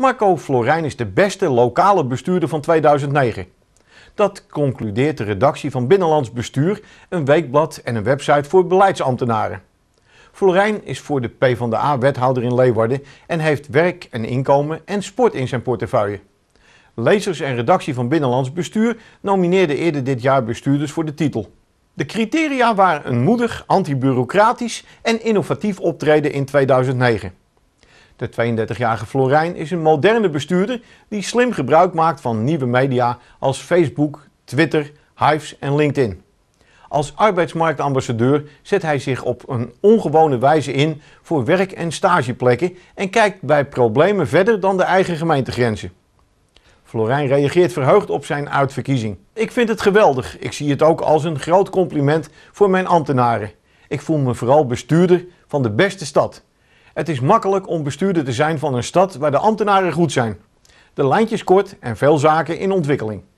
Marco Florijn is de beste lokale bestuurder van 2009. Dat concludeert de redactie van Binnenlands Bestuur, een weekblad en een website voor beleidsambtenaren. Florijn is voor de PvdA-wethouder in Leeuwarden en heeft werk en inkomen en sport in zijn portefeuille. Lezers en redactie van Binnenlands Bestuur nomineerden eerder dit jaar bestuurders voor de titel. De criteria waren een moedig, antibureaucratisch en innovatief optreden in 2009. De 32-jarige Florijn is een moderne bestuurder die slim gebruik maakt van nieuwe media als Facebook, Twitter, Hives en LinkedIn. Als arbeidsmarktambassadeur zet hij zich op een ongewone wijze in voor werk- en stageplekken en kijkt bij problemen verder dan de eigen gemeentegrenzen. Florijn reageert verheugd op zijn uitverkiezing. Ik vind het geweldig. Ik zie het ook als een groot compliment voor mijn ambtenaren. Ik voel me vooral bestuurder van de beste stad. Het is makkelijk om bestuurder te zijn van een stad waar de ambtenaren goed zijn. De lijntjes kort en veel zaken in ontwikkeling.